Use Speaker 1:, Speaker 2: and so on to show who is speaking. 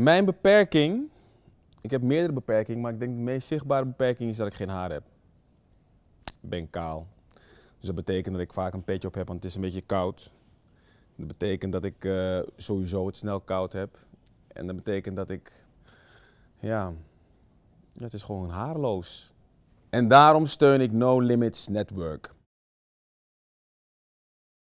Speaker 1: Mijn beperking, ik heb meerdere beperkingen, maar ik denk de meest zichtbare beperking is dat ik geen haar heb. Ik ben kaal. Dus dat betekent dat ik vaak een petje op heb, want het is een beetje koud. Dat betekent dat ik eh, sowieso het snel koud heb. En dat betekent dat ik, ja, het is gewoon haarloos. En daarom steun ik No Limits Network.